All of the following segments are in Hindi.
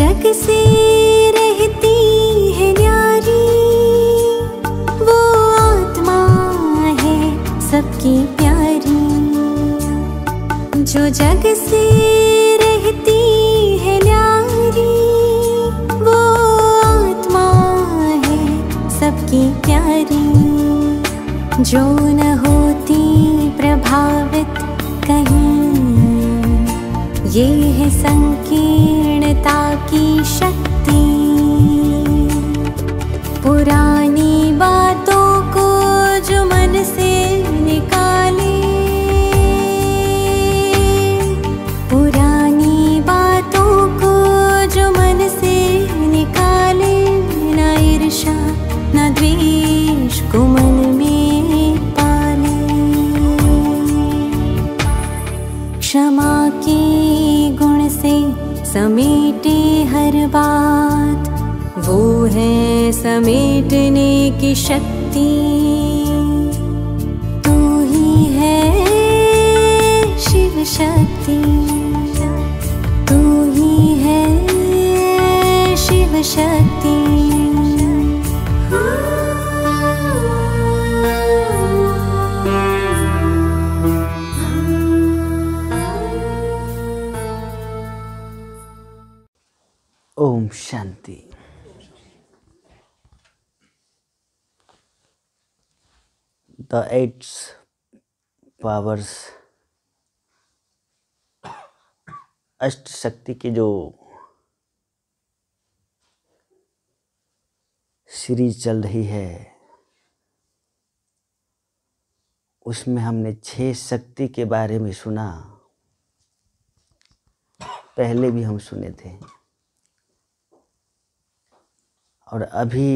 जग से रहती है न्यारी वो आत्मा है सबकी प्यारी जो जग से रहती है न्यारी वो आत्मा है सबकी प्यारी जो न होती प्रभावित कहीं ये है संग पिता की शक्ति वो है समेटने की शक्ति तू ही है शिव शक्ति तू ही है Shiv Shakti Om Shanti the eight powers अष्ट शक्ति की जो सीरीज चल रही है उसमें हमने छह शक्ति के बारे में सुना पहले भी हम सुने थे और अभी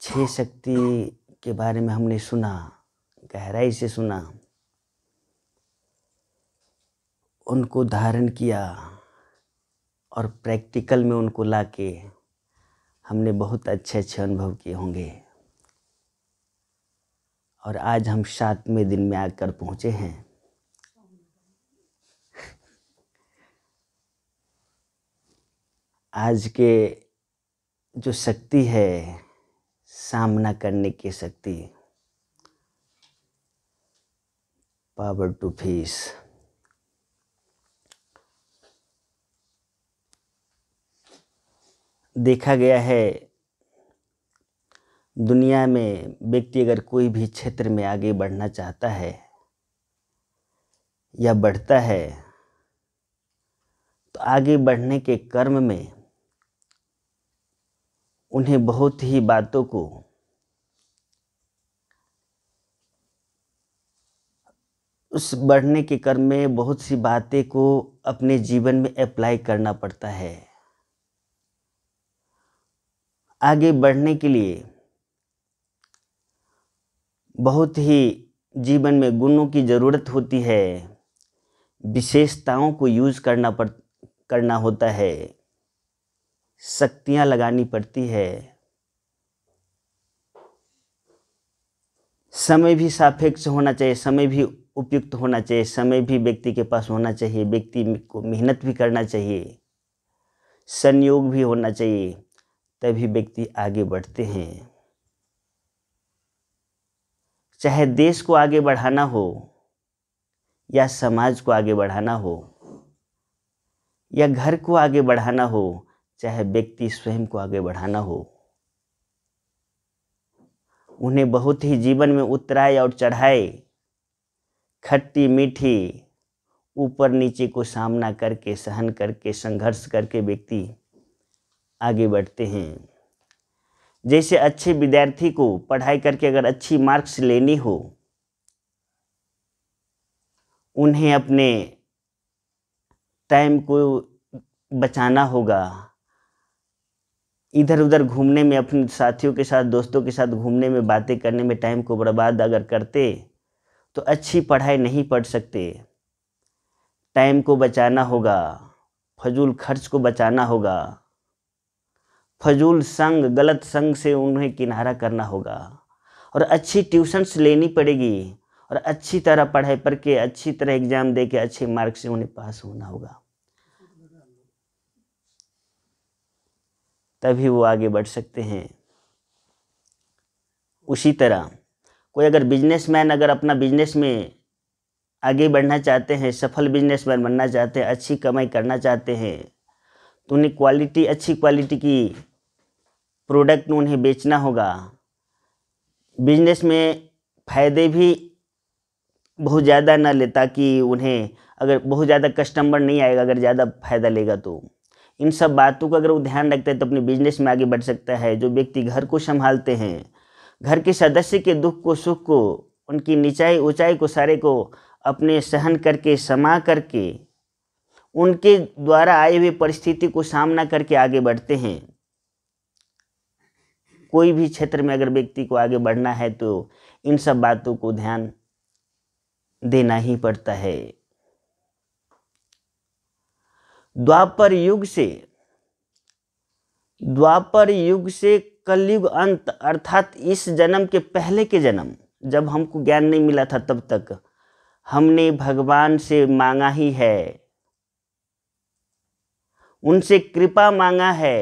छह शक्ति के बारे में हमने सुना गहराई से सुना उनको धारण किया और प्रैक्टिकल में उनको लाके हमने बहुत अच्छे अच्छे अनुभव किए होंगे और आज हम सातवें दिन में आकर पहुँचे हैं आज के जो शक्ति है सामना करने की शक्ति power to peace. देखा गया है दुनिया में व्यक्ति अगर कोई भी क्षेत्र में आगे बढ़ना चाहता है या बढ़ता है तो आगे बढ़ने के कर्म में उन्हें बहुत ही बातों को उस बढ़ने के क्रम में बहुत सी बातें को अपने जीवन में अप्लाई करना पड़ता है आगे बढ़ने के लिए बहुत ही जीवन में गुणों की ज़रूरत होती है विशेषताओं को यूज़ करना पड़ करना होता है शक्तियाँ लगानी पड़ती है समय भी सापेक्ष होना चाहिए समय भी उपयुक्त होना चाहिए समय भी व्यक्ति के पास होना चाहिए व्यक्ति को मेहनत भी करना चाहिए संयोग भी होना चाहिए तभी व्यक्ति आगे बढ़ते हैं चाहे देश को आगे बढ़ाना हो या समाज को आगे बढ़ाना हो या घर को आगे बढ़ाना हो चाहे व्यक्ति स्वयं को आगे बढ़ाना हो उन्हें बहुत ही जीवन में उतराए और चढ़ाए खट्टी मीठी ऊपर नीचे को सामना करके सहन करके संघर्ष करके व्यक्ति आगे बढ़ते हैं जैसे अच्छे विद्यार्थी को पढ़ाई करके अगर अच्छी मार्क्स लेनी हो उन्हें अपने टाइम को बचाना होगा इधर उधर घूमने में अपने साथियों के साथ दोस्तों के साथ घूमने में बातें करने में टाइम को बर्बाद अगर करते तो अच्छी पढ़ाई नहीं पढ़ सकते टाइम को बचाना होगा फजूल खर्च को बचाना होगा फजूल संग गलत संग से उन्हें किनारा करना होगा और अच्छी ट्यूशन्स लेनी पड़ेगी और अच्छी तरह पढ़ाई पढ़ के अच्छी तरह एग्ज़ाम दे के अच्छे मार्क से उन्हें पास होना होगा तभी वो आगे बढ़ सकते हैं उसी तरह कोई अगर बिजनेसमैन अगर अपना बिजनेस में आगे बढ़ना चाहते हैं सफल बिजनेसमैन बनना चाहते हैं अच्छी कमाई करना चाहते हैं तो उन्हें क्वालिटी अच्छी क्वालिटी की प्रोडक्ट उन्हें बेचना होगा बिजनेस में फ़ायदे भी बहुत ज़्यादा ना ले ताकि उन्हें अगर बहुत ज़्यादा कस्टमर नहीं आएगा अगर ज़्यादा फ़ायदा लेगा तो इन सब बातों का अगर वो ध्यान रखते हैं तो अपने बिजनेस में आगे बढ़ सकता है जो व्यक्ति घर को संभालते हैं घर के सदस्य के दुख को सुख को उनकी निचाई ऊंचाई को सारे को अपने सहन करके समा करके उनके द्वारा आई हुई परिस्थिति को सामना करके आगे बढ़ते हैं कोई भी क्षेत्र में अगर व्यक्ति को आगे बढ़ना है तो इन सब बातों को ध्यान देना ही पड़ता है द्वापर युग से द्वापर युग से कलयुग अंत अर्थात इस जन्म के पहले के जन्म जब हमको ज्ञान नहीं मिला था तब तक हमने भगवान से मांगा ही है उनसे कृपा मांगा है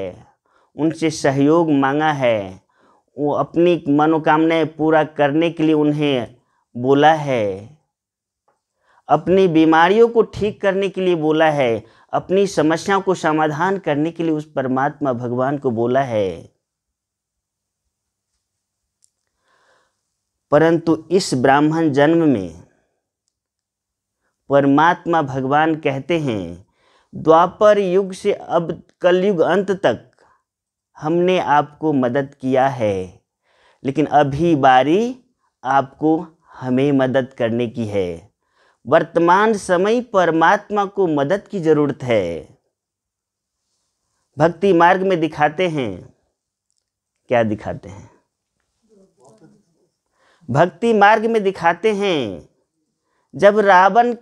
उनसे सहयोग मांगा है वो अपनी मनोकामनाएं पूरा करने के लिए उन्हें बोला है अपनी बीमारियों को ठीक करने के लिए बोला है अपनी समस्याओं को समाधान करने के लिए उस परमात्मा भगवान को बोला है परंतु इस ब्राह्मण जन्म में परमात्मा भगवान कहते हैं द्वापर युग से अब कलयुग अंत तक हमने आपको मदद किया है लेकिन अभी बारी आपको हमें मदद करने की है वर्तमान समय परमात्मा को मदद की ज़रूरत है भक्ति मार्ग में दिखाते हैं क्या दिखाते हैं भक्ति मार्ग में दिखाते हैं जब रावण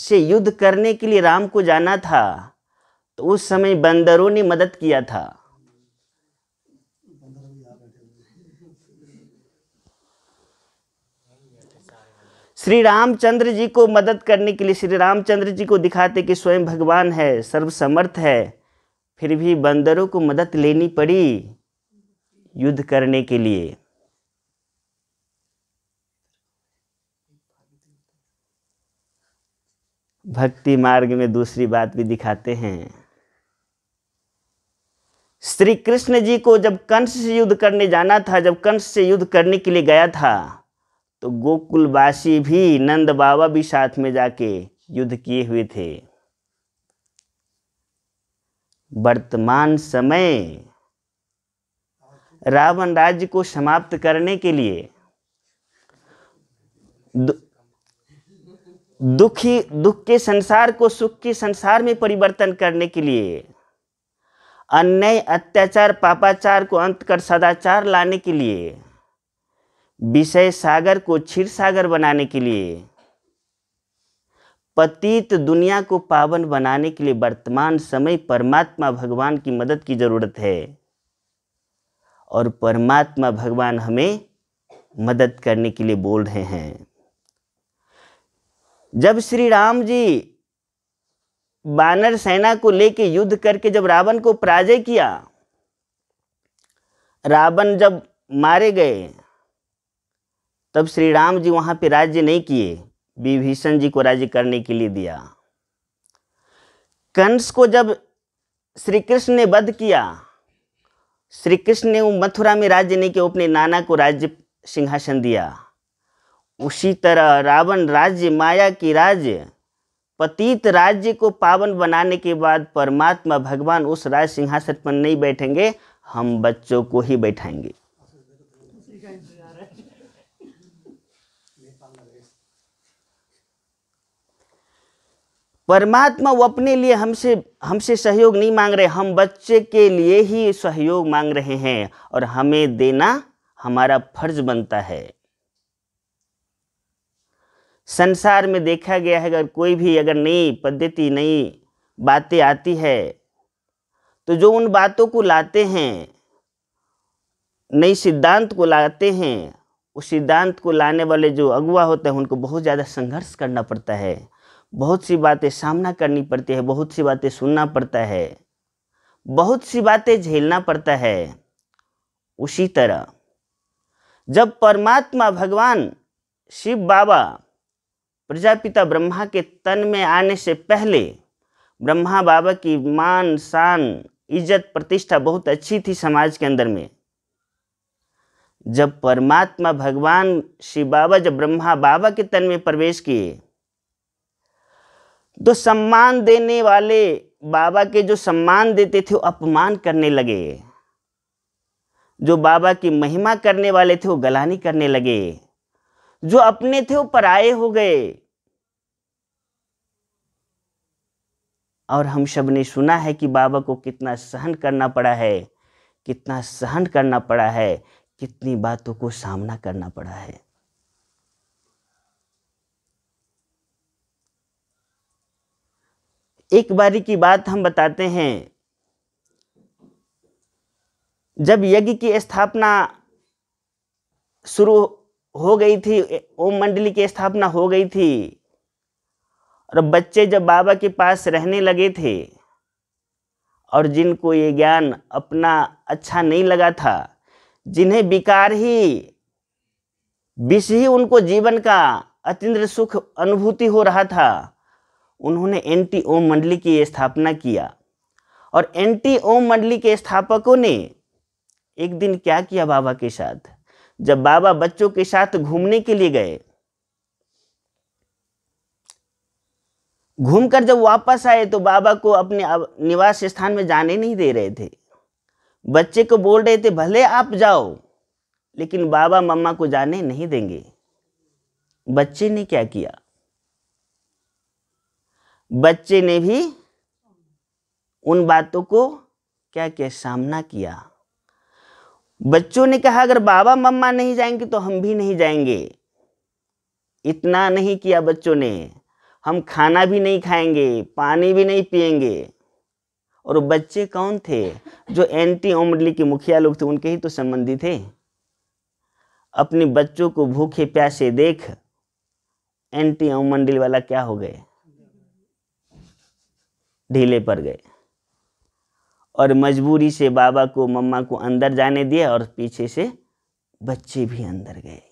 से युद्ध करने के लिए राम को जाना था तो उस समय बंदरों ने मदद किया था श्री रामचंद्र जी को मदद करने के लिए श्री रामचंद्र जी को दिखाते कि स्वयं भगवान है सर्वसमर्थ है फिर भी बंदरों को मदद लेनी पड़ी युद्ध करने के लिए भक्ति मार्ग में दूसरी बात भी दिखाते हैं श्री कृष्ण जी को जब कंस से युद्ध करने जाना था जब कंस से युद्ध करने के लिए गया था तो गोकुलवासी भी नंद बाबा भी साथ में जाके युद्ध किए हुए थे वर्तमान समय रावण राज्य को समाप्त करने के लिए दुखी दुख के संसार को सुख के संसार में परिवर्तन करने के लिए अन्याय अत्याचार पापाचार को अंत कर सदाचार लाने के लिए विषय सागर को क्षीर सागर बनाने के लिए पतित दुनिया को पावन बनाने के लिए वर्तमान समय परमात्मा भगवान की मदद की जरूरत है और परमात्मा भगवान हमें मदद करने के लिए बोल रहे हैं जब श्री राम जी बानर सेना को लेके युद्ध करके जब रावण को पराजय किया रावण जब मारे गए तब श्री राम जी वहां पे राज्य नहीं किए विभीषण जी को राज्य करने के लिए दिया कंस को जब श्री कृष्ण ने वध किया श्री कृष्ण ने मथुरा में राज्य नहीं किया अपने नाना को राज्य सिंहासन दिया उसी तरह रावण राज्य माया की राज्य पतित राज्य को पावन बनाने के बाद परमात्मा भगवान उस राज सिंहासन पर नहीं बैठेंगे हम बच्चों को ही बैठाएंगे परमात्मा वो अपने लिए हमसे हमसे सहयोग नहीं मांग रहे हम बच्चे के लिए ही सहयोग मांग रहे हैं और हमें देना हमारा फर्ज बनता है संसार में देखा गया है अगर कोई भी अगर नई पद्धति नई बातें आती है तो जो उन बातों को लाते हैं नई सिद्धांत को लाते हैं उस सिद्धांत को लाने वाले जो अगुआ होते हैं उनको बहुत ज़्यादा संघर्ष करना पड़ता है बहुत सी बातें सामना करनी पड़ती है बहुत सी बातें सुनना पड़ता है बहुत सी बातें झेलना पड़ता है उसी तरह जब परमात्मा भगवान शिव बाबा प्रजापिता ब्रह्मा के तन में आने से पहले ब्रह्मा बाबा की मान शान इज्जत प्रतिष्ठा बहुत अच्छी थी समाज के अंदर में जब परमात्मा भगवान शिव बाबा जब ब्रह्मा बाबा के तन में प्रवेश किए तो सम्मान देने वाले बाबा के जो सम्मान देते थे वो अपमान करने लगे जो बाबा की महिमा करने वाले थे वो गलानी करने लगे जो अपने थे वो पराये हो गए और हम सब ने सुना है कि बाबा को कितना सहन करना पड़ा है कितना सहन करना पड़ा है कितनी बातों को सामना करना पड़ा है एक बारी की बात हम बताते हैं जब यज्ञ की स्थापना शुरू हो गई थी ओम मंडली की स्थापना हो गई थी और बच्चे जब बाबा के पास रहने लगे थे और जिनको ये ज्ञान अपना अच्छा नहीं लगा था जिन्हें विकार ही विष ही उनको जीवन का अतिन्द्र सुख अनुभूति हो रहा था उन्होंने एंटी ओम मंडली की स्थापना किया और एंटी ओम मंडली के स्थापकों ने एक दिन क्या किया बाबा के साथ जब बाबा बच्चों के साथ घूमने के लिए गए घूमकर जब वापस आए तो बाबा को अपने निवास स्थान में जाने नहीं दे रहे थे बच्चे को बोल रहे थे भले आप जाओ लेकिन बाबा मम्मा को जाने नहीं देंगे बच्चे ने क्या किया बच्चे ने भी उन बातों को क्या क्या सामना किया बच्चों ने कहा अगर बाबा मम्मा नहीं जाएंगे तो हम भी नहीं जाएंगे इतना नहीं किया बच्चों ने हम खाना भी नहीं खाएंगे पानी भी नहीं पिएंगे और बच्चे कौन थे जो एंटी ओमडली के मुखिया लोग थे उनके ही तो संबंधी थे अपने बच्चों को भूखे प्यासे देख एंटी ओमंडल वाला क्या हो गए ढीले पर गए और मजबूरी से बाबा को मम्मा को अंदर जाने दिया और पीछे से बच्चे भी अंदर गए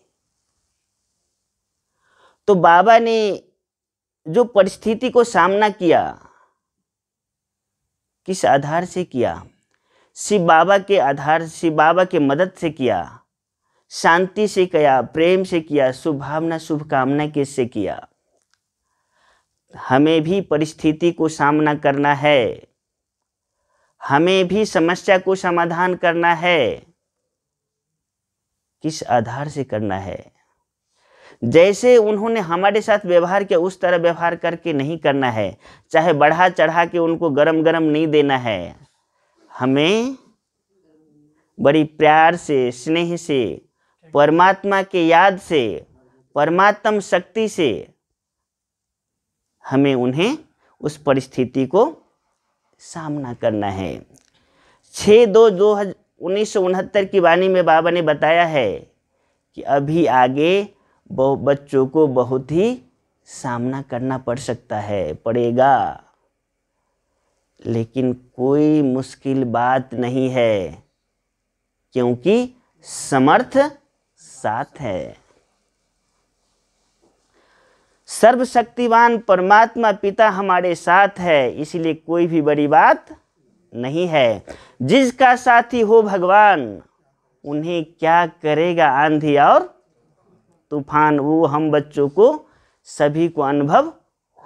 तो बाबा ने जो परिस्थिति को सामना किया किस आधार से किया शिव बाबा के आधार शिव बाबा के मदद से किया शांति से किया प्रेम से किया भावना शुभकामना के से किया हमें भी परिस्थिति को सामना करना है हमें भी समस्या को समाधान करना है किस आधार से करना है जैसे उन्होंने हमारे साथ व्यवहार किया उस तरह व्यवहार करके नहीं करना है चाहे बढ़ा चढ़ा के उनको गरम गरम नहीं देना है हमें बड़ी प्यार से स्नेह से परमात्मा के याद से परमात्म शक्ति से हमें उन्हें उस परिस्थिति को सामना करना है छः दो दो उन्नीस की वाणी में बाबा ने बताया है कि अभी आगे बच्चों को बहुत ही सामना करना पड़ सकता है पड़ेगा लेकिन कोई मुश्किल बात नहीं है क्योंकि समर्थ साथ है सर्वशक्तिवान परमात्मा पिता हमारे साथ है इसलिए कोई भी बड़ी बात नहीं है जिसका साथी हो भगवान उन्हें क्या करेगा आंधी और तूफान वो हम बच्चों को सभी को अनुभव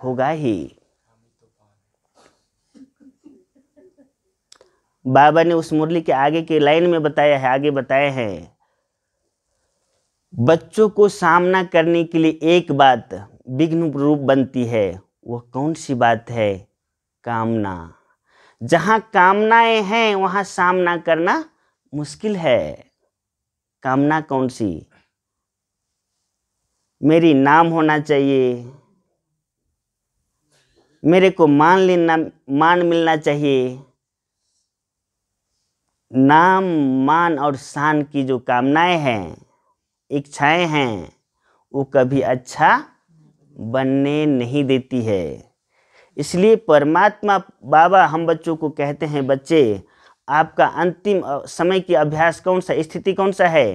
होगा ही बाबा ने उस मुरली के आगे के लाइन में बताया है आगे बताया है बच्चों को सामना करने के लिए एक बात विघ्न रूप बनती है वह कौन सी बात है कामना जहां कामनाएं हैं वहां सामना करना मुश्किल है कामना कौन सी मेरी नाम होना चाहिए मेरे को मान लेना मान मिलना चाहिए नाम मान और शान की जो कामनाएं हैं इच्छाएं हैं वो कभी अच्छा बनने नहीं देती है इसलिए परमात्मा बाबा हम बच्चों को कहते हैं बच्चे आपका अंतिम समय की अभ्यास कौन सा स्थिति कौन सा है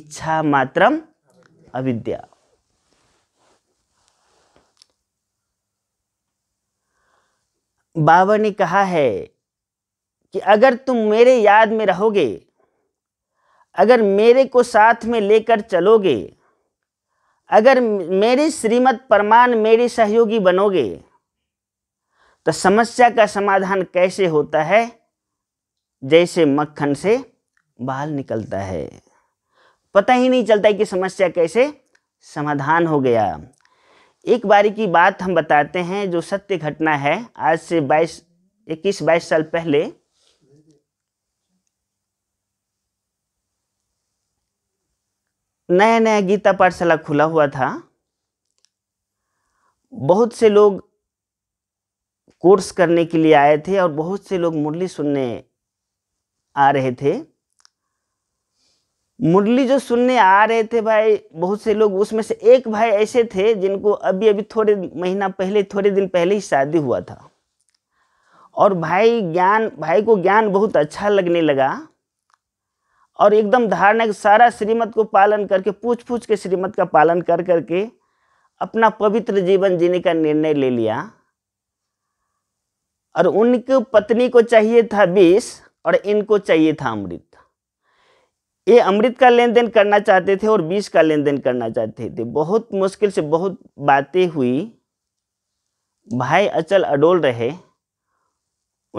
इच्छा मात्रम अविद्या बाबा ने कहा है कि अगर तुम मेरे याद में रहोगे अगर मेरे को साथ में लेकर चलोगे अगर मेरे श्रीमद परमान मेरे सहयोगी बनोगे तो समस्या का समाधान कैसे होता है जैसे मक्खन से बाल निकलता है पता ही नहीं चलता कि समस्या कैसे समाधान हो गया एक बारी की बात हम बताते हैं जो सत्य घटना है आज से 22 इक्कीस बाईस साल पहले नया नया गीता पाठशाला खुला हुआ था बहुत से लोग कोर्स करने के लिए आए थे और बहुत से लोग मुरली सुनने आ रहे थे मुरली जो सुनने आ रहे थे भाई बहुत से लोग उसमें से एक भाई ऐसे थे जिनको अभी अभी थोड़े महीना पहले थोड़े दिन पहले ही शादी हुआ था और भाई ज्ञान भाई को ज्ञान बहुत अच्छा लगने लगा और एकदम धारणा सारा श्रीमत को पालन करके पूछ पूछ के श्रीमत का पालन कर करके अपना पवित्र जीवन जीने का निर्णय ले लिया और उनकी पत्नी को चाहिए था विष और इनको चाहिए था अमृत ये अमृत का लेन देन करना चाहते थे और बीस का लेन देन करना चाहते थे बहुत मुश्किल से बहुत बातें हुई भाई अचल अडोल रहे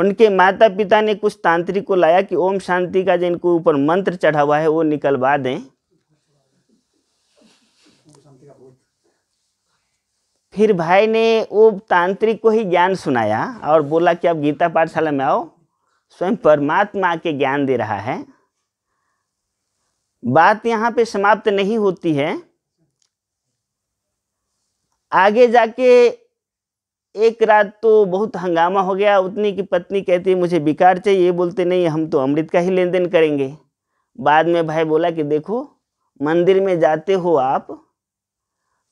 उनके माता पिता ने कुछ तांत्रिक को लाया कि ओम शांति का जिनको ऊपर मंत्र चढ़ा हुआ है वो निकलवा दें फिर भाई ने वो तांत्रिक को ही ज्ञान सुनाया और बोला कि आप गीता पाठशाला में आओ स्वयं परमात्मा के ज्ञान दे रहा है बात यहाँ पे समाप्त नहीं होती है आगे जाके एक रात तो बहुत हंगामा हो गया उतनी की पत्नी कहती है मुझे बिकार चाहिए बोलते नहीं हम तो अमृत का ही लेन देन करेंगे बाद में भाई बोला कि देखो मंदिर में जाते हो आप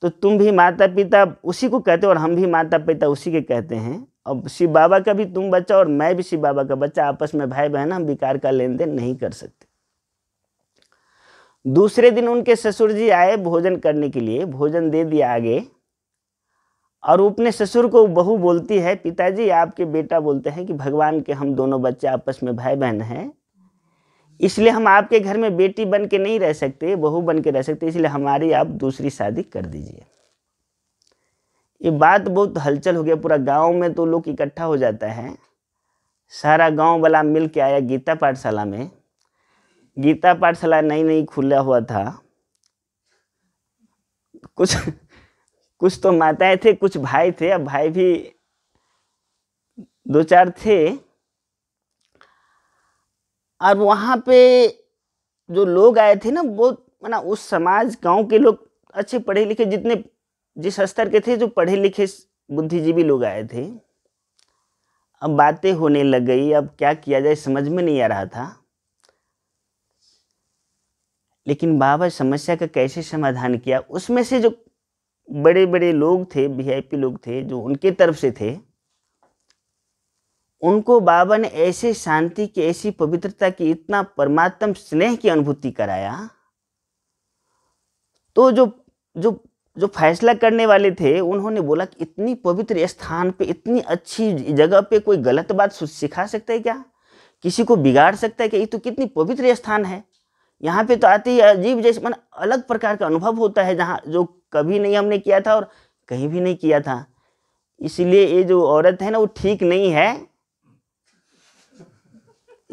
तो तुम भी माता पिता उसी को कहते हो और हम भी माता पिता उसी के कहते हैं अब शिव बाबा का भी तुम बच्चा और मैं भी शिव बाबा का बच्चा आपस में भाई बहन हम विकार का लेन देन नहीं कर सकते दूसरे दिन उनके ससुर जी आए भोजन करने के लिए भोजन दे दिया आगे और अपने ससुर को बहू बोलती है पिताजी आपके बेटा बोलते हैं कि भगवान के हम दोनों बच्चे आपस में भाई बहन हैं इसलिए हम आपके घर में बेटी बन के नहीं रह सकते बहू बन के रह सकते इसलिए हमारी आप दूसरी शादी कर दीजिए ये बात बहुत हलचल हो गया पूरा गांव में तो लोग इकट्ठा हो जाता है सारा गांव वाला मिल के आया गीता पाठशाला में गीता पाठशाला नहीं नई खुला हुआ था कुछ कुछ तो माताएं थे कुछ भाई थे अब भाई भी दो चार थे और वहाँ पे जो लोग आए थे ना बहुत मना उस समाज गांव के लोग अच्छे पढ़े लिखे जितने जिस स्तर के थे जो पढ़े लिखे बुद्धिजीवी लोग आए थे अब बातें होने लग गई अब क्या किया जाए समझ में नहीं आ रहा था लेकिन बाबा समस्या का कैसे समाधान किया उसमें से जो बड़े बड़े लोग थे वीआईपी लोग थे जो उनके तरफ से थे उनको बाबा ने ऐसे शांति की ऐसी पवित्रता की इतना परमात्म स्नेह की अनुभूति कराया तो जो जो जो फैसला करने वाले थे उन्होंने बोला कि इतनी पवित्र स्थान पे इतनी अच्छी जगह पे कोई गलत बात सिखा सकता है क्या किसी को बिगाड़ सकता है क्या ये तो कितनी पवित्र स्थान है यहाँ पे तो आती है अजीब जैसे मन अलग प्रकार का अनुभव होता है जहाँ जो कभी नहीं हमने किया था और कहीं भी नहीं किया था इसलिए ये जो औरत है ना वो ठीक नहीं है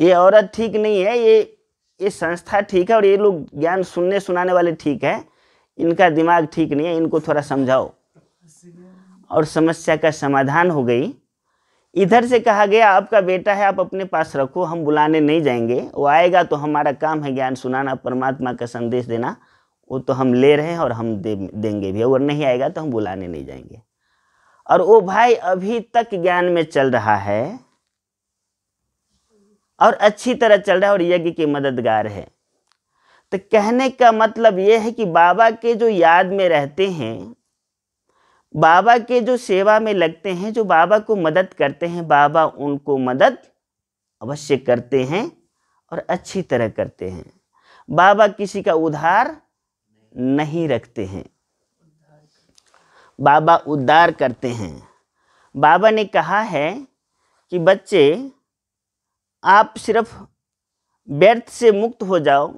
ये औरत ठीक नहीं है ये ये संस्था ठीक है और ये लोग ज्ञान सुनने सुनाने वाले ठीक है इनका दिमाग ठीक नहीं है इनको थोड़ा समझाओ और समस्या का समाधान हो गई इधर से कहा गया आपका बेटा है आप अपने पास रखो हम बुलाने नहीं जाएंगे वो आएगा तो हमारा काम है ज्ञान सुनाना परमात्मा का संदेश देना वो तो हम ले रहे हैं और हम दे देंगे भी अगर नहीं आएगा तो हम बुलाने नहीं जाएंगे और वो भाई अभी तक ज्ञान में चल रहा है और अच्छी तरह चल रहा है और यज्ञ के मददगार है तो कहने का मतलब ये है कि बाबा के जो याद में रहते हैं बाबा के जो सेवा में लगते हैं जो बाबा को मदद करते हैं बाबा उनको मदद अवश्य करते हैं और अच्छी तरह करते हैं बाबा किसी का उधार नहीं रखते हैं बाबा उद्धार करते हैं बाबा ने कहा है कि बच्चे आप सिर्फ व्यर्थ से मुक्त हो जाओ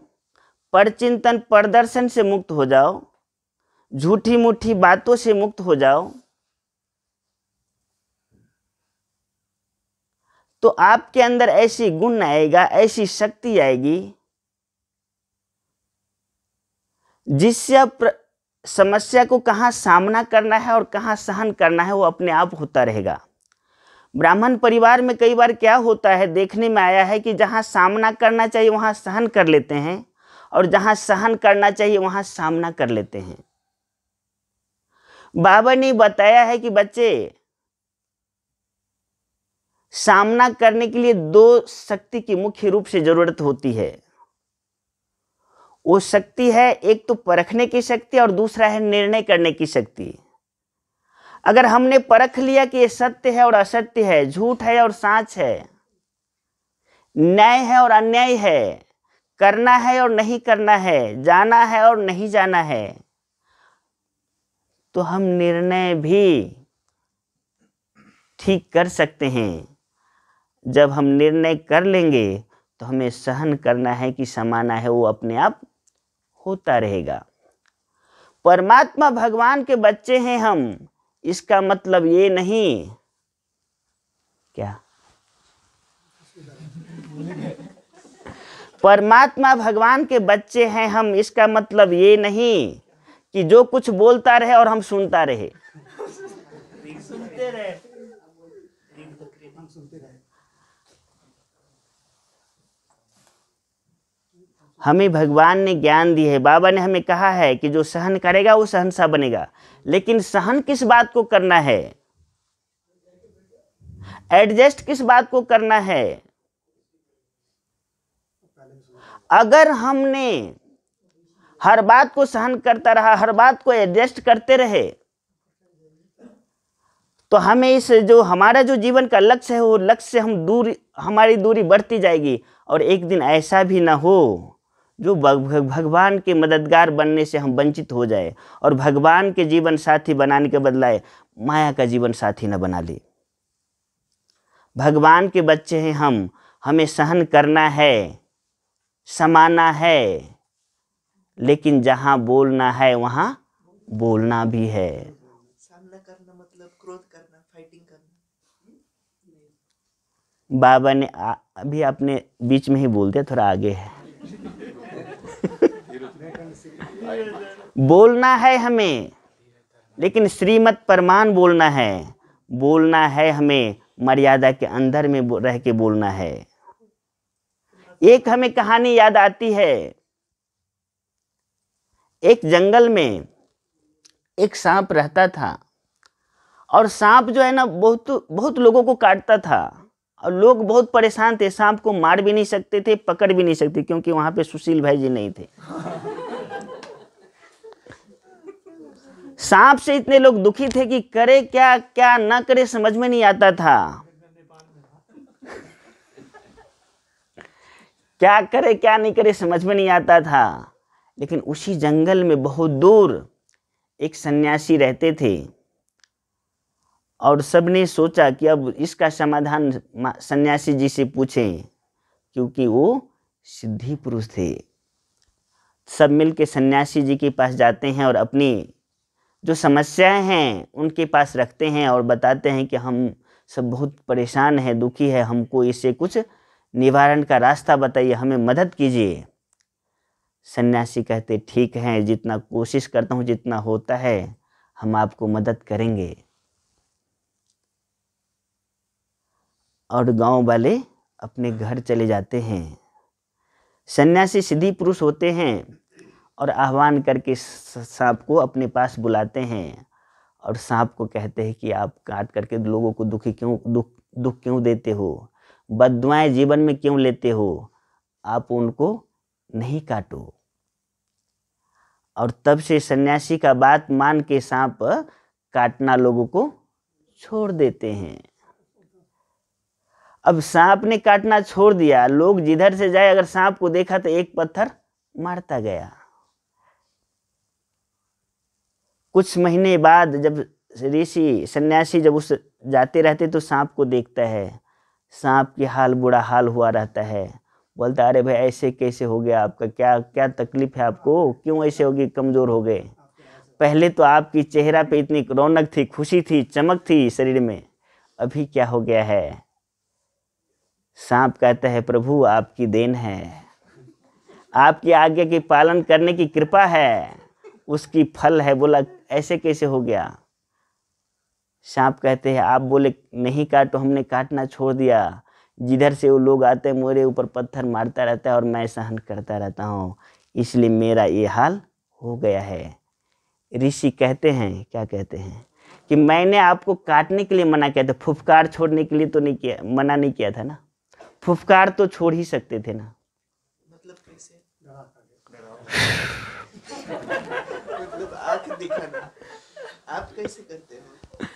परचिंतन प्रदर्शन से मुक्त हो जाओ झूठी मूठी बातों से मुक्त हो जाओ तो आपके अंदर ऐसी गुण आएगा ऐसी शक्ति आएगी जिससे आप समस्या को कहाँ सामना करना है और कहाँ सहन करना है वो अपने आप होता रहेगा ब्राह्मण परिवार में कई बार क्या होता है देखने में आया है कि जहाँ सामना करना चाहिए वहाँ सहन कर लेते हैं और जहाँ सहन करना चाहिए वहाँ सामना कर लेते हैं बाबा ने बताया है कि बच्चे सामना करने के लिए दो शक्ति की मुख्य रूप से जरूरत होती है वो शक्ति है एक तो परखने की शक्ति और दूसरा है निर्णय करने की शक्ति अगर हमने परख लिया कि ये सत्य है और असत्य है झूठ है और सांच है न्याय है और अन्याय है करना है और नहीं करना है जाना है और नहीं जाना है तो हम निर्णय भी ठीक कर सकते हैं जब हम निर्णय कर लेंगे तो हमें सहन करना है कि समाना है वो अपने आप होता रहेगा परमात्मा भगवान के बच्चे हैं हम इसका मतलब ये नहीं क्या परमात्मा भगवान के बच्चे हैं हम इसका मतलब ये नहीं कि जो कुछ बोलता रहे और हम सुनता रहे सुनते रहे हमें भगवान ने ज्ञान दी है बाबा ने हमें कहा है कि जो सहन करेगा वो सहन सा बनेगा लेकिन सहन किस बात को करना है एडजस्ट किस बात को करना है अगर हमने हर बात को सहन करता रहा हर बात को एडजस्ट करते रहे तो हमें इस जो हमारा जो जीवन का लक्ष्य है वो लक्ष्य से हम दूर हमारी दूरी बढ़ती जाएगी और एक दिन ऐसा भी ना हो जो भगवान के मददगार बनने से हम वंचित हो जाए और भगवान के जीवन साथी बनाने के बदलाए माया का जीवन साथी न बना ले भगवान के बच्चे हैं हम हमें सहन करना है समाना है लेकिन जहाँ बोलना है वहाँ बोलना भी है सामना करना मतलब क्रोध करना फाइटिंग करना बाबा ने आ, अभी आपने बीच में ही बोल दिया थोड़ा आगे है बोलना है हमें लेकिन श्रीमत परमान बोलना है बोलना है हमें मर्यादा के अंदर में रह के बोलना है एक हमें कहानी याद आती है एक जंगल में एक सांप रहता था और सांप जो है ना बहुत बहुत लोगों को काटता था और लोग बहुत परेशान थे सांप को मार भी नहीं सकते थे पकड़ भी नहीं सकते क्योंकि वहां पे सुशील भाई जी नहीं थे सांप से इतने लोग दुखी थे कि करे क्या क्या ना करे समझ में नहीं आता था क्या करे क्या नहीं करे समझ में नहीं आता था लेकिन उसी जंगल में बहुत दूर एक सन्यासी रहते थे और सबने सोचा कि अब इसका समाधान सन्यासी जी से पूछें क्योंकि वो सिद्धि पुरुष थे सब मिल के सन्यासी जी के पास जाते हैं और अपनी जो समस्याएं हैं उनके पास रखते हैं और बताते हैं कि हम सब बहुत परेशान हैं दुखी है हमको इससे कुछ निवारण का रास्ता बताइए हमें मदद कीजिए सन्यासी कहते ठीक है जितना कोशिश करता हूँ जितना होता है हम आपको मदद करेंगे और गांव वाले अपने घर चले जाते हैं सन्यासी सिद्धि पुरुष होते हैं और आह्वान करके सांप को अपने पास बुलाते हैं और सांप को कहते हैं कि आप काट करके लोगों को दुखी क्यों दुख दुख क्यों देते हो बदवाएँ जीवन में क्यों लेते हो आप उनको नहीं काटो और तब से सन्यासी का बात मान के सांप काटना लोगों को छोड़ देते हैं अब सांप ने काटना छोड़ दिया लोग जिधर से जाए अगर सांप को देखा तो एक पत्थर मारता गया कुछ महीने बाद जब ऋषि सन्यासी जब उस जाते रहते तो सांप को देखता है सांप की हाल बुरा हाल हुआ रहता है बोलता अरे भाई ऐसे कैसे हो गया आपका क्या क्या तकलीफ़ है आपको क्यों ऐसे हो गए कमज़ोर हो गए पहले तो आपकी चेहरा पे इतनी रौनक थी खुशी थी चमक थी शरीर में अभी क्या हो गया है सांप कहता है प्रभु आपकी देन है आपकी आज्ञा की पालन करने की कृपा है उसकी फल है बोला ऐसे कैसे हो गया सांप कहते हैं आप बोले नहीं काटो हमने काटना छोड़ दिया जिधर से वो लोग आते हैं मेरे ऊपर पत्थर मारता रहता है और मैं सहन करता रहता हूँ इसलिए मेरा ये हाल हो गया है ऋषि कहते हैं क्या कहते हैं कि मैंने आपको काटने के लिए मना किया था फुफकार छोड़ने के लिए तो नहीं किया मना नहीं किया था ना फुफकार तो छोड़ ही सकते थे ना मतलब कैसे मतलब आप कैसे करते हैं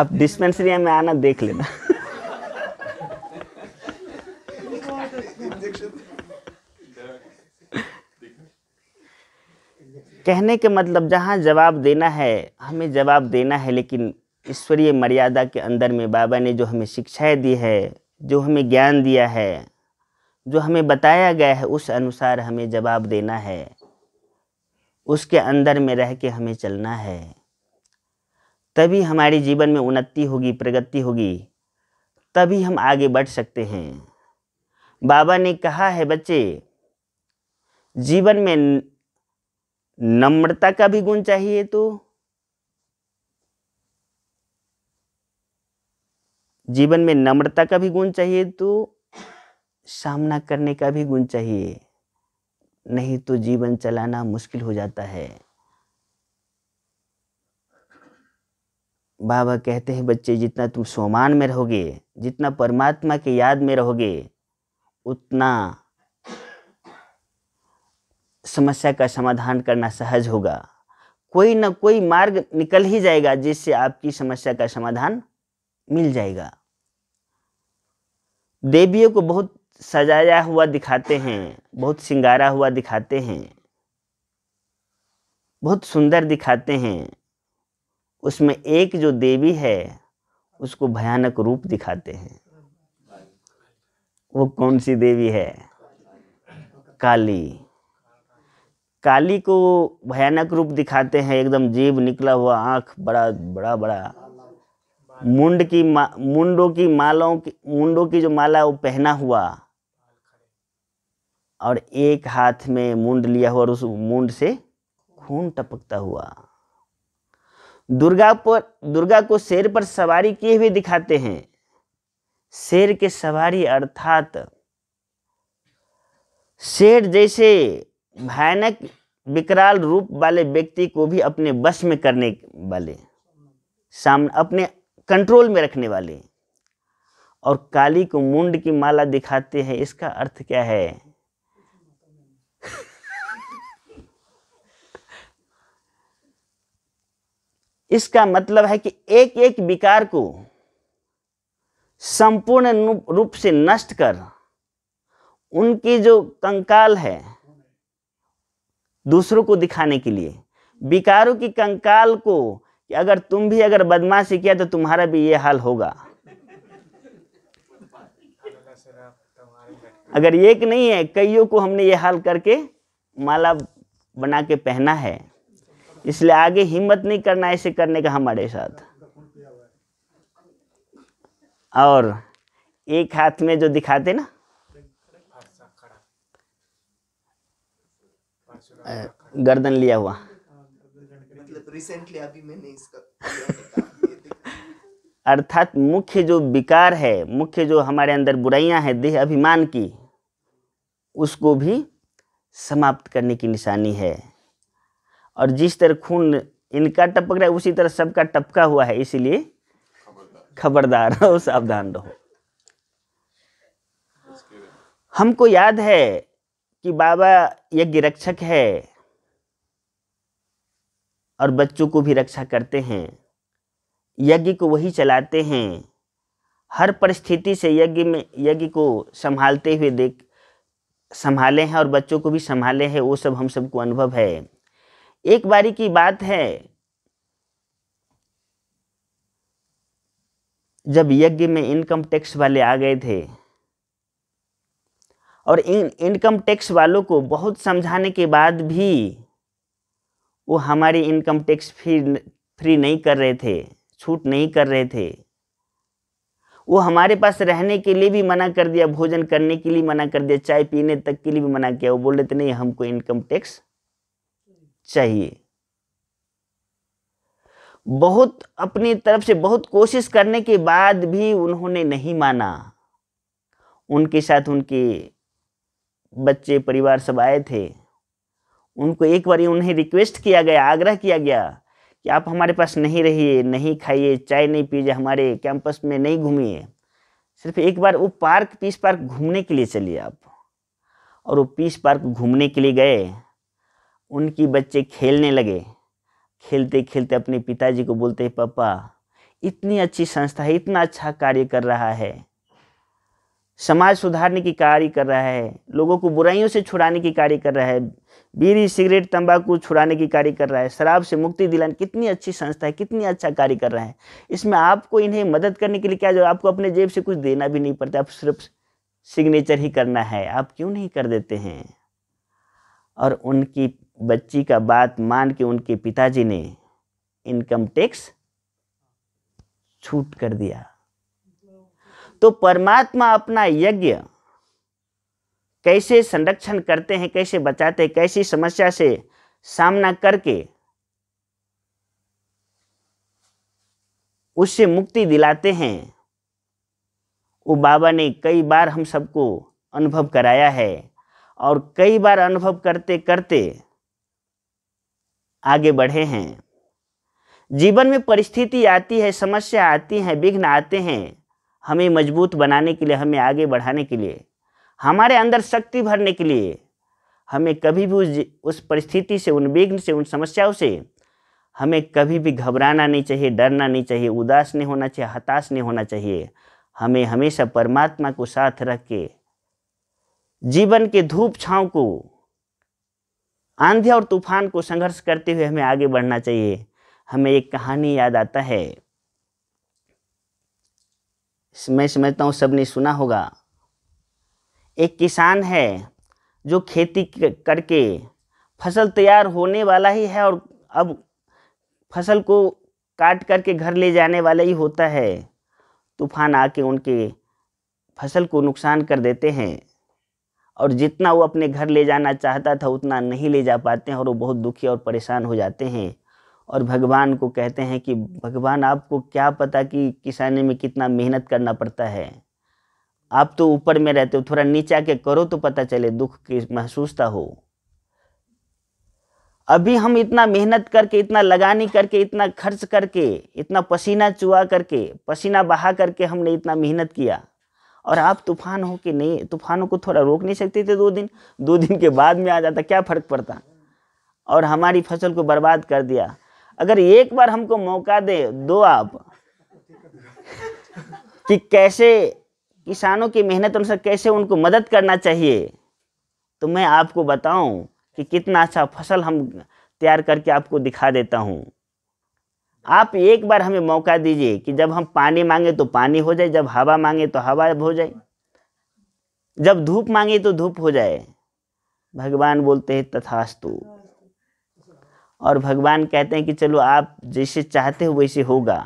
आप डिस्पेंसरी में आना देख लेना कहने के मतलब जहाँ जवाब देना है हमें जवाब देना है लेकिन ईश्वरीय मर्यादा के अंदर में बाबा ने जो हमें शिक्षाएँ दी है जो हमें ज्ञान दिया है जो हमें बताया गया है उस अनुसार हमें जवाब देना है उसके अंदर में रह के हमें चलना है तभी हमारे जीवन में उन्नति होगी प्रगति होगी तभी हम आगे बढ़ सकते हैं बाबा ने कहा है बच्चे जीवन में नम्रता का भी गुण चाहिए तो जीवन में नम्रता का भी गुण चाहिए तो सामना करने का भी गुण चाहिए नहीं तो जीवन चलाना मुश्किल हो जाता है बाबा कहते हैं बच्चे जितना तुम सोमान में रहोगे जितना परमात्मा के याद में रहोगे उतना समस्या का समाधान करना सहज होगा कोई ना कोई मार्ग निकल ही जाएगा जिससे आपकी समस्या का समाधान मिल जाएगा देवियों को बहुत सजाया हुआ दिखाते हैं बहुत सिंगारा हुआ दिखाते हैं बहुत सुंदर दिखाते हैं उसमें एक जो देवी है उसको भयानक रूप दिखाते हैं वो कौन सी देवी है काली काली को भयानक रूप दिखाते हैं एकदम जीव निकला हुआ आँख बड़ा बड़ा बड़ा मुंड की मुंडों की मालाओं की मुंडों की जो माला वो पहना हुआ और एक हाथ में मुंड लिया हुआ और उस मुंड से खून टपकता हुआ दुर्गा पर दुर्गा को शेर पर सवारी किए हुए दिखाते हैं शेर के सवारी अर्थात शेर जैसे भयानक विकराल रूप वाले व्यक्ति को भी अपने वश में करने वाले सामने अपने कंट्रोल में रखने वाले और काली को मुंड की माला दिखाते हैं इसका अर्थ क्या है इसका मतलब है कि एक एक विकार को संपूर्ण रूप से नष्ट कर उनकी जो कंकाल है दूसरों को दिखाने के लिए बिकारों की कंकाल को कि अगर तुम भी अगर बदमाशी किया तो तुम्हारा भी ये हाल होगा अगर एक नहीं है कईयों को हमने ये हाल करके माला बना के पहना है इसलिए आगे हिम्मत नहीं करना ऐसे करने का हमारे साथ और एक हाथ में जो दिखाते ना गर्दन लिया हुआ मतलब रिसेंटली अभी मैंने इसका अर्थात मुख्य जो विकार है मुख्य जो हमारे अंदर बुराइयां हैं देह अभिमान की उसको भी समाप्त करने की निशानी है और जिस तरह खून इनका टपक रहा है उसी तरह सबका टपका हुआ है इसीलिए खबरदार रहो सावधान रहो हमको याद है कि बाबा यज्ञ रक्षक है और बच्चों को भी रक्षा करते हैं यज्ञ को वही चलाते हैं हर परिस्थिति से यज्ञ में यज्ञ को संभालते हुए देख संभाले हैं और बच्चों को भी संभाले हैं वो सब हम सबको अनुभव है एक बारी की बात है जब यज्ञ में इनकम टैक्स वाले आ गए थे और इन इनकम टैक्स वालों को बहुत समझाने के बाद भी वो हमारी इनकम टैक्स फ्री फ्री नहीं कर रहे थे छूट नहीं कर रहे थे वो हमारे पास रहने के लिए भी मना कर दिया भोजन करने के लिए मना कर दिया चाय पीने तक के लिए भी मना किया वो बोल रहे थे नहीं हमको इनकम टैक्स चाहिए बहुत अपनी तरफ से बहुत कोशिश करने के बाद भी उन्होंने नहीं माना उनके साथ उनके बच्चे परिवार सब आए थे उनको एक बार उन्हें रिक्वेस्ट किया गया आग्रह किया गया कि आप हमारे पास नहीं रहिए नहीं खाइए चाय नहीं पीजिए हमारे कैंपस में नहीं घूमिए सिर्फ एक बार वो पार्क पीस पार्क घूमने के लिए चलिए आप और वो पीस पार्क घूमने के लिए गए उनकी बच्चे खेलने लगे खेलते खेलते अपने पिताजी को बोलते पापा इतनी अच्छी संस्था है इतना अच्छा कार्य कर रहा है समाज सुधारने की कार्य कर रहा है लोगों को बुराइयों से छुड़ाने की कार्य कर रहा है बीड़ी सिगरेट तंबाकू छुड़ाने की कार्य कर रहा है शराब से मुक्ति दिलाने कितनी अच्छी संस्था है कितनी अच्छा कार्य कर रहा है इसमें आपको इन्हें मदद करने के लिए क्या जो आपको अपने जेब से कुछ देना भी नहीं पड़ता आप सिर्फ सिग्नेचर ही करना है आप क्यों नहीं कर देते हैं और उनकी बच्ची का बात मान के उनके पिताजी ने इनकम टैक्स छूट कर दिया तो परमात्मा अपना यज्ञ कैसे संरक्षण करते हैं कैसे बचाते हैं कैसी समस्या से सामना करके उससे मुक्ति दिलाते हैं वो बाबा ने कई बार हम सबको अनुभव कराया है और कई बार अनुभव करते करते आगे बढ़े हैं जीवन में परिस्थिति आती है समस्या आती है विघ्न आते हैं हमें मजबूत बनाने के लिए हमें आगे बढ़ाने के लिए हमारे अंदर शक्ति भरने के लिए हमें कभी भी उस उस परिस्थिति से उन विघ्न से उन समस्याओं से हमें कभी भी घबराना नहीं चाहिए डरना नहीं चाहिए उदास नहीं होना चाहिए हताश नहीं होना चाहिए हमें हमेशा परमात्मा को साथ रख के जीवन के धूप छाँव को आंधी और तूफान को संघर्ष करते हुए हमें आगे बढ़ना चाहिए हमें एक कहानी याद आता है मैं समझता हूँ सबने सुना होगा एक किसान है जो खेती करके फसल तैयार होने वाला ही है और अब फसल को काट करके घर ले जाने वाला ही होता है तूफान आके उनके फसल को नुकसान कर देते हैं और जितना वो अपने घर ले जाना चाहता था उतना नहीं ले जा पाते हैं और वो बहुत दुखी और परेशान हो जाते हैं और भगवान को कहते हैं कि भगवान आपको क्या पता कि किसानी में कितना मेहनत करना पड़ता है आप तो ऊपर में रहते हो थोड़ा नीचे आके करो तो पता चले दुख की महसूसता हो अभी हम इतना मेहनत करके इतना लगानी करके इतना खर्च करके इतना पसीना चुआ करके पसीना बहा करके हमने इतना मेहनत किया और आप तूफान हो के नहीं तूफानों को थोड़ा रोक नहीं सकते थे दो दिन दो दिन के बाद में आ जाता क्या फर्क पड़ता और हमारी फसल को बर्बाद कर दिया अगर एक बार हमको मौका दे दो आप कि कैसे किसानों की मेहनत अनुसार कैसे उनको मदद करना चाहिए तो मैं आपको बताऊं कि कितना अच्छा फसल हम तैयार करके आपको दिखा देता हूं आप एक बार हमें मौका दीजिए कि जब हम पानी मांगे तो पानी हो जाए जब हवा मांगे तो हवा हो जाए जब धूप मांगे तो धूप हो जाए भगवान बोलते हैं तथास्तु और भगवान कहते हैं कि चलो आप जैसे चाहते हो वैसे होगा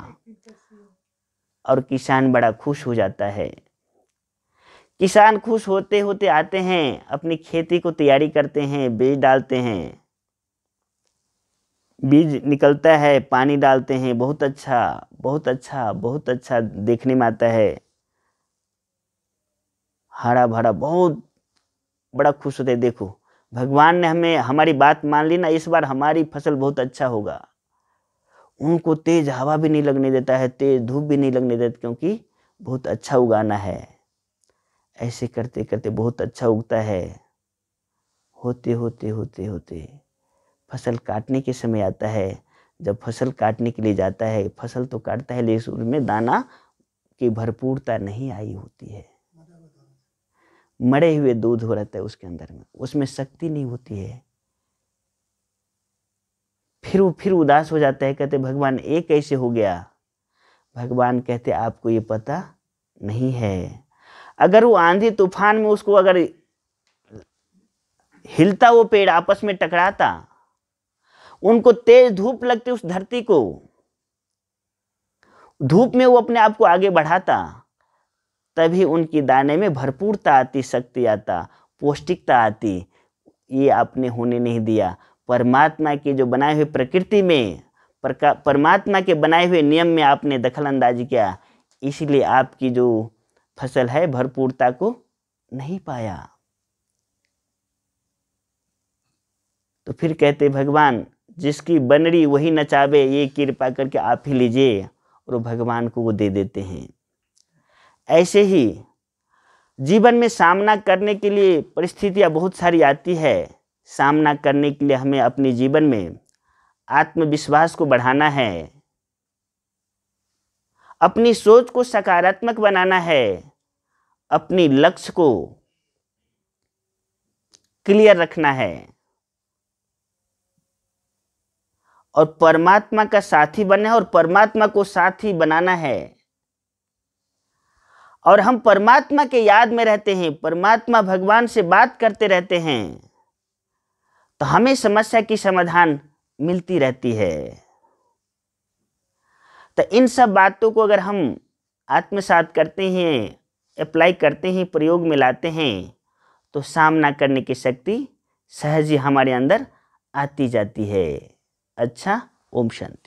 और किसान बड़ा खुश हो जाता है किसान खुश होते होते आते हैं अपनी खेती को तैयारी करते हैं बीज डालते हैं बीज निकलता है पानी डालते हैं बहुत अच्छा बहुत अच्छा बहुत अच्छा देखने में आता है हरा भरा बहुत बड़ा खुश होते देखो भगवान ने हमें हमारी बात मान ली ना इस बार हमारी फसल बहुत अच्छा होगा उनको तेज हवा भी नहीं लगने देता है तेज धूप भी नहीं लगने देता क्योंकि बहुत अच्छा उगाना है ऐसे करते करते बहुत अच्छा उगता है होते होते होते होते फसल काटने के समय आता है जब फसल काटने के लिए जाता है फसल तो काटता है लेकिन उसमें दाना की भरपूरता नहीं आई होती है मरे हुए दूध हो रहता है उसके अंदर में उसमें शक्ति नहीं होती है फिर वो फिर उदास हो जाता है कहते भगवान ये कैसे हो गया भगवान कहते आपको ये पता नहीं है अगर वो आंधी तूफान में उसको अगर हिलता वो पेड़ आपस में टकराता उनको तेज धूप लगती उस धरती को धूप में वो अपने आप को आगे बढ़ाता तभी उनकी दाने में भरपूरता आती शक्ति आता पौष्टिकता आती ये आपने होने नहीं दिया परमात्मा की जो बनाई हुई प्रकृति में परमात्मा के बनाए हुए नियम में आपने दखल अंदाजी किया इसलिए आपकी जो फसल है भरपूरता को नहीं पाया तो फिर कहते भगवान जिसकी बनड़ी वही नचावे ये कृपा करके आप ही लीजिए और भगवान को वो दे देते हैं ऐसे ही जीवन में सामना करने के लिए परिस्थितियाँ बहुत सारी आती है सामना करने के लिए हमें अपने जीवन में आत्मविश्वास को बढ़ाना है अपनी सोच को सकारात्मक बनाना है अपनी लक्ष्य को क्लियर रखना है और परमात्मा का साथी बनना है और परमात्मा को साथी बनाना है और हम परमात्मा के याद में रहते हैं परमात्मा भगवान से बात करते रहते हैं तो हमें समस्या की समाधान मिलती रहती है तो इन सब बातों को अगर हम आत्मसात करते हैं अप्लाई करते हैं प्रयोग में लाते हैं तो सामना करने की शक्ति सहज ही हमारे अंदर आती जाती है अच्छा ओम शांति